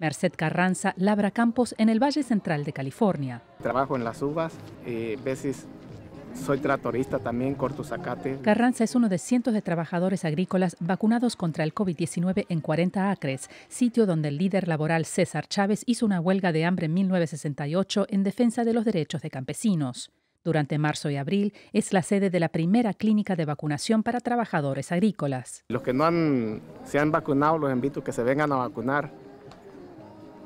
Merced Carranza labra campos en el Valle Central de California. Trabajo en las uvas, eh, veces soy tratorista también, corto zacate. Carranza es uno de cientos de trabajadores agrícolas vacunados contra el COVID-19 en 40 acres, sitio donde el líder laboral César Chávez hizo una huelga de hambre en 1968 en defensa de los derechos de campesinos. Durante marzo y abril es la sede de la primera clínica de vacunación para trabajadores agrícolas. Los que no han, se han vacunado los invito a que se vengan a vacunar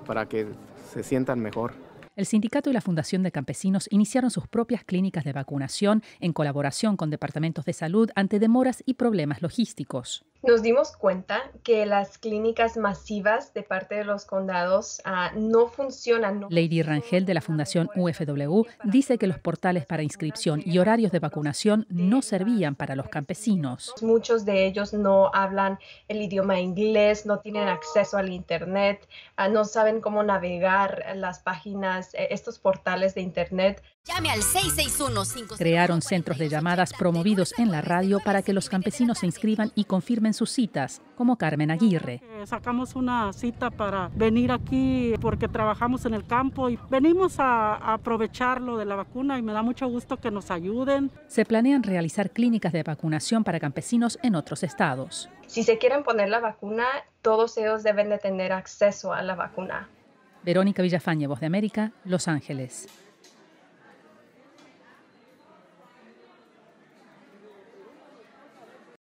para que se sientan mejor. El sindicato y la Fundación de Campesinos iniciaron sus propias clínicas de vacunación en colaboración con departamentos de salud ante demoras y problemas logísticos nos dimos cuenta que las clínicas masivas de parte de los condados ah, no funcionan. Lady Rangel de la Fundación UFW dice que los portales para inscripción y horarios de vacunación no servían para los campesinos. Muchos de ellos no hablan el idioma inglés, no tienen acceso al Internet, ah, no saben cómo navegar las páginas, eh, estos portales de Internet. Llame al 661 Crearon centros de llamadas promovidos en la radio para que los campesinos se inscriban y confirmen sus citas, como Carmen Aguirre. Eh, sacamos una cita para venir aquí porque trabajamos en el campo y venimos a aprovechar lo de la vacuna y me da mucho gusto que nos ayuden. Se planean realizar clínicas de vacunación para campesinos en otros estados. Si se quieren poner la vacuna, todos ellos deben de tener acceso a la vacuna. Verónica Villafañe, Voz de América, Los Ángeles.